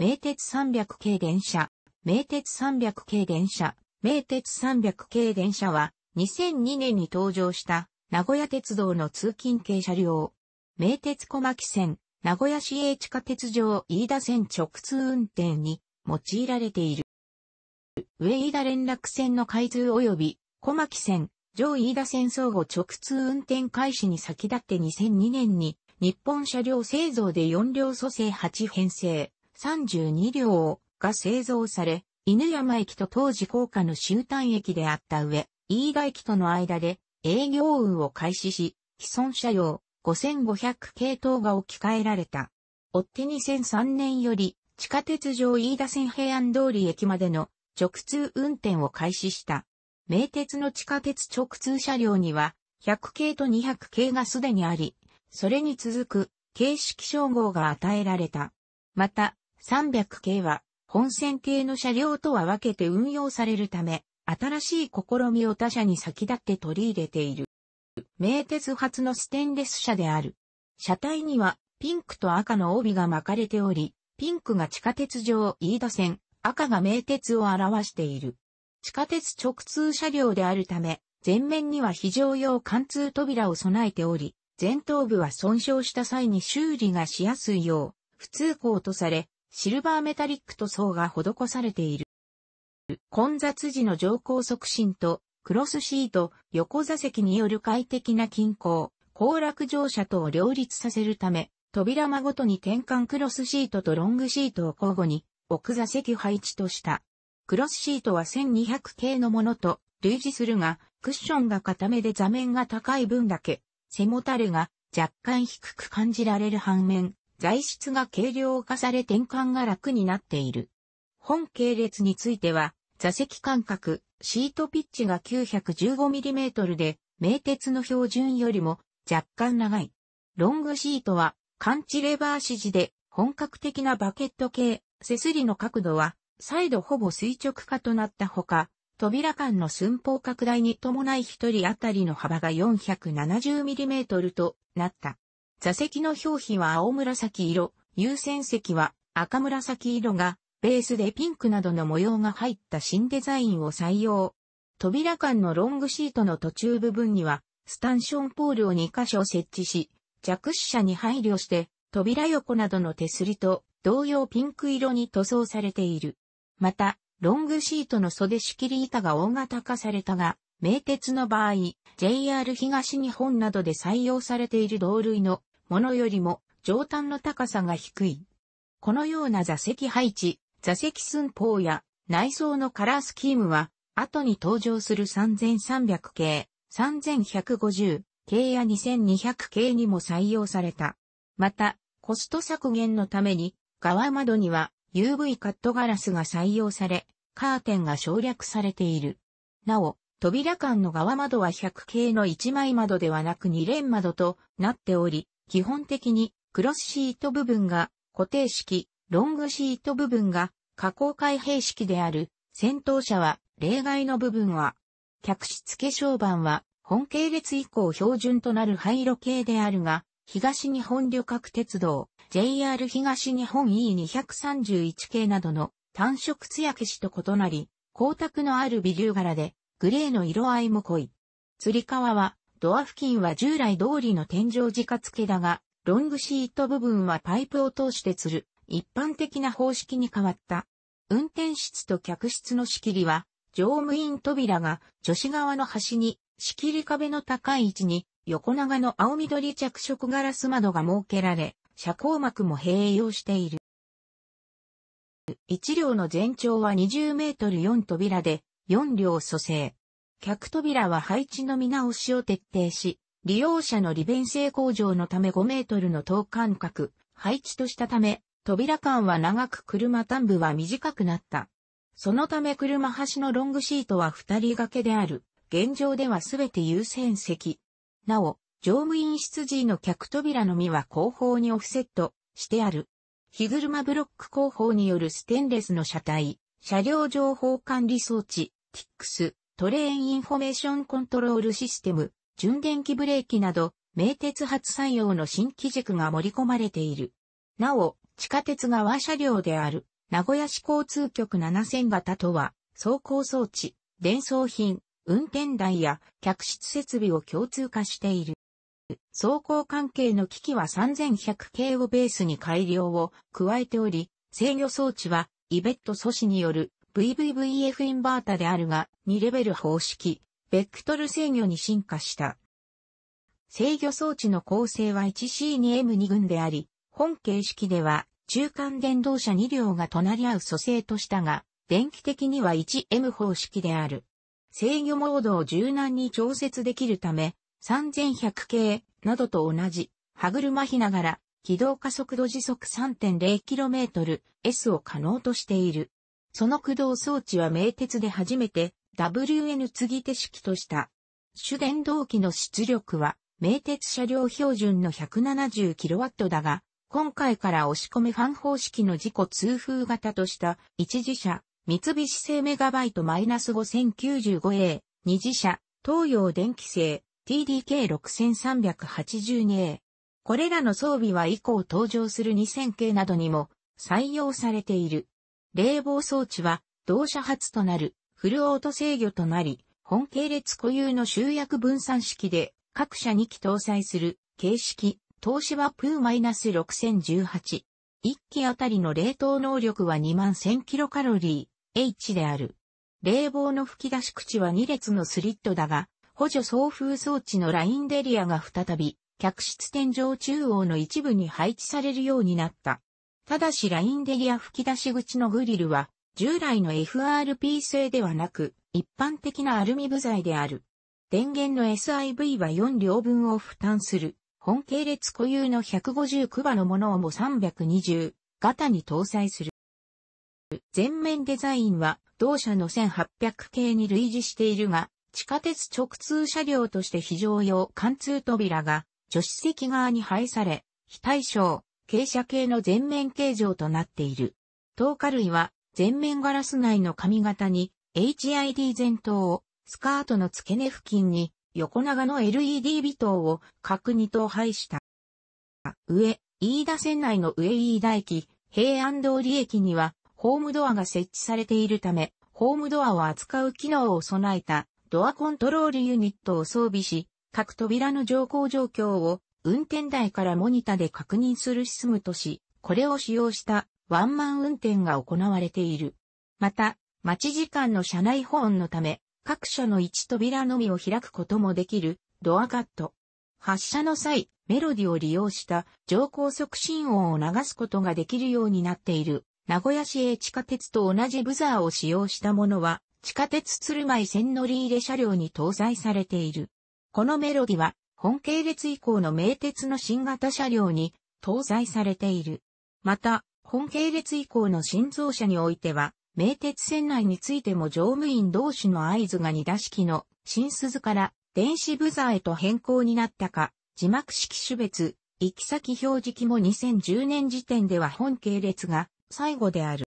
名鉄300系電車、名鉄300系電車、名鉄300系電車は2002年に登場した名古屋鉄道の通勤系車両。名鉄小牧線、名古屋市営地下鉄上飯田線直通運転に用いられている。上飯田連絡線の開通及び小牧線、上飯田線相互直通運転開始に先立って2002年に日本車両製造で4両組成8編成。32両が製造され、犬山駅と当時高架の終端駅であった上、飯田駅との間で営業運を開始し、既存車両5500系統が置き換えられた。追って2003年より地下鉄上飯田線平安通り駅までの直通運転を開始した。名鉄の地下鉄直通車両には100系と200系がすでにあり、それに続く形式称号が与えられた。また、300系は本線系の車両とは分けて運用されるため、新しい試みを他社に先立って取り入れている。名鉄発のステンレス車である。車体にはピンクと赤の帯が巻かれており、ピンクが地下鉄上飯田線、赤が名鉄を表している。地下鉄直通車両であるため、前面には非常用貫通扉を備えており、前頭部は損傷した際に修理がしやすいよう、普通行とされ、シルバーメタリック塗装が施されている。混雑時の乗降促進とクロスシート、横座席による快適な均衡、行楽乗車等を両立させるため、扉間ごとに転換クロスシートとロングシートを交互に奥座席配置とした。クロスシートは1200系のものと類似するが、クッションが固めで座面が高い分だけ、背もたれが若干低く感じられる反面、材質が軽量化され転換が楽になっている。本系列については、座席間隔、シートピッチが 915mm で、名鉄の標準よりも若干長い。ロングシートは、感知レバー指示で本格的なバケット系、背すりの角度は、再度ほぼ垂直化となったほか、扉間の寸法拡大に伴い一人当たりの幅が 470mm となった。座席の表皮は青紫色、優先席は赤紫色が、ベースでピンクなどの模様が入った新デザインを採用。扉間のロングシートの途中部分には、スタンションポールを2箇所設置し、弱視者に配慮して、扉横などの手すりと同様ピンク色に塗装されている。また、ロングシートの袖仕切り板が大型化されたが、名鉄の場合、JR 東日本などで採用されている同類のものよりも上端の高さが低い。このような座席配置、座席寸法や内装のカラースキームは、後に登場する3300系、3150系や2200系にも採用された。また、コスト削減のために、側窓には UV カットガラスが採用され、カーテンが省略されている。なお、扉間の側窓は100系の1枚窓ではなく2連窓となっており、基本的にクロスシート部分が固定式、ロングシート部分が加工開閉式である、先頭車は例外の部分は、客室化粧板は本系列以降標準となる灰色系であるが、東日本旅客鉄道、JR 東日本 E231 系などの単色や消しと異なり、光沢のある微粒柄で、グレーの色合いも濃い。釣り革はドア付近は従来通りの天井直付けだが、ロングシート部分はパイプを通して吊る、一般的な方式に変わった。運転室と客室の仕切りは、乗務員扉が女子側の端に、仕切り壁の高い位置に、横長の青緑着色ガラス窓が設けられ、遮光膜も併用している。1両の全長は20メートル4扉で、4両組成。客扉は配置の見直しを徹底し、利用者の利便性向上のため5メートルの等間隔、配置としたため、扉間は長く車端部は短くなった。そのため車端のロングシートは二人掛けである。現状ではすべて優先席。なお、乗務員室 G の客扉のみは後方にオフセットしてある。日車ブロック後方によるステンレスの車体、車両情報管理装置、TIX、トレーンインフォメーションコントロールシステム、純電気ブレーキなど、名鉄発採用の新機軸が盛り込まれている。なお、地下鉄側車両である、名古屋市交通局7000型とは、走行装置、伝送品、運転台や客室設備を共通化している。走行関係の機器は3100系をベースに改良を加えており、制御装置はイベット阻止による VVVF インバータであるが、2レベル方式、ベクトル制御に進化した。制御装置の構成は 1C2M2 群であり、本形式では中間電動車2両が隣り合う組成としたが、電気的には 1M 方式である。制御モードを柔軟に調節できるため、3100系などと同じ歯車比ながら、軌道加速度時速 3.0km S を可能としている。その駆動装置は名鉄で初めて WN 継ぎ手式とした。主電動機の出力は名鉄車両標準の 170kW だが、今回から押し込めファン方式の事故通風型とした一次車、三菱製メガバイト -5095A、二次車、東洋電気製 TDK6382A。これらの装備は以降登場する2000系などにも採用されている。冷房装置は、同社初となるフルオート制御となり、本系列固有の集約分散式で各社2機搭載する形式、東芝プー -6018。1機あたりの冷凍能力は2万1000キロカロリー H である。冷房の吹き出し口は2列のスリットだが、補助送風装置のラインデリアが再び、客室天井中央の一部に配置されるようになった。ただしラインデリア吹き出し口のグリルは、従来の FRP 製ではなく、一般的なアルミ部材である。電源の SIV は4両分を負担する、本系列固有の150クバのものをも320型に搭載する。全面デザインは、同社の1800系に類似しているが、地下鉄直通車両として非常用貫通扉が、助手席側に配され、非対称、傾斜系の全面形状となっている。透過類は全面ガラス内の髪型に HID 全灯をスカートの付け根付近に横長の LED 微灯を角2灯配した。上、飯田線内の上飯田駅、平安通り駅にはホームドアが設置されているため、ホームドアを扱う機能を備えたドアコントロールユニットを装備し、各扉の乗降状況を運転台からモニタで確認するシスムとし、これを使用したワンマン運転が行われている。また、待ち時間の車内保温のため、各車の1扉のみを開くこともできるドアカット。発車の際、メロディを利用した乗降促進音を流すことができるようになっている。名古屋市営地下鉄と同じブザーを使用したものは、地下鉄鶴舞線乗り入れ車両に搭載されている。このメロディは、本系列以降の名鉄の新型車両に搭載されている。また、本系列以降の新造車においては、名鉄線内についても乗務員同士の合図が2打式の新鈴から電子ブザーへと変更になったか、字幕式種別、行き先表示機も2010年時点では本系列が最後である。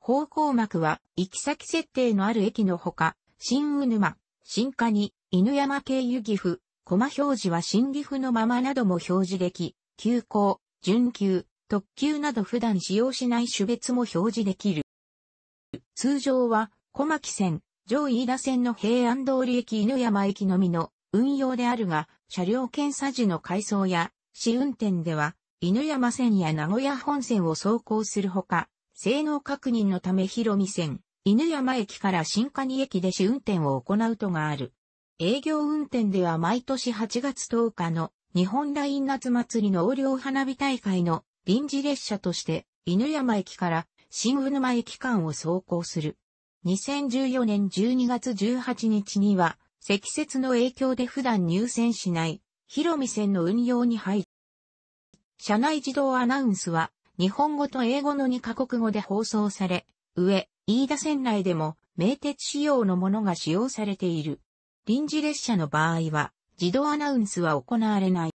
方向幕は行き先設定のある駅のほか、新宇沼、新に、犬山経由岐阜、コマ表示は新岐阜のままなども表示でき、急行、準急、特急など普段使用しない種別も表示できる。通常は、小牧線、上飯田線の平安通り駅犬山駅のみの運用であるが、車両検査時の改装や、試運転では、犬山線や名古屋本線を走行するほか、性能確認のため広見線、犬山駅から新蟹駅で試運転を行うとがある。営業運転では毎年8月10日の日本ライン夏祭りの横領花火大会の臨時列車として犬山駅から新宇沼駅間を走行する。2014年12月18日には積雪の影響で普段入線しない広見線の運用に入る。車内自動アナウンスは日本語と英語の2カ国語で放送され、上、飯田線内でも名鉄仕様のものが使用されている。臨時列車の場合は、自動アナウンスは行われない。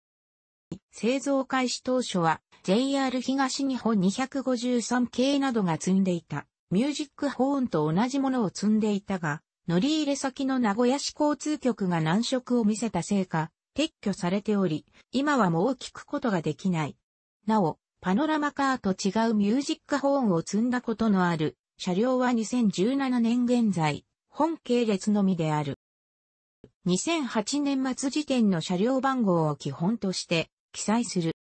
製造開始当初は、JR 東日本253系などが積んでいた、ミュージックホーンと同じものを積んでいたが、乗り入れ先の名古屋市交通局が難色を見せたせいか、撤去されており、今はもう聞くことができない。なお、パノラマカーと違うミュージックホーンを積んだことのある車両は2017年現在、本系列のみである。2008年末時点の車両番号を基本として記載する。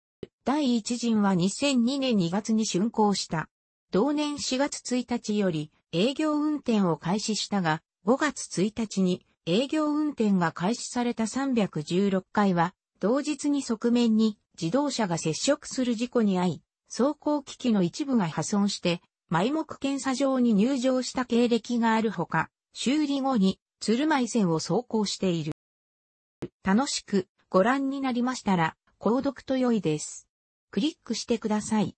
第1陣は2002年2月に竣工した。同年4月1日より営業運転を開始したが、5月1日に営業運転が開始された316回は、同日に側面に自動車が接触する事故に遭い、走行機器の一部が破損して、埋目検査場に入場した経歴があるほか、修理後に鶴舞線を走行している。楽しくご覧になりましたら、購読と良いです。クリックしてください。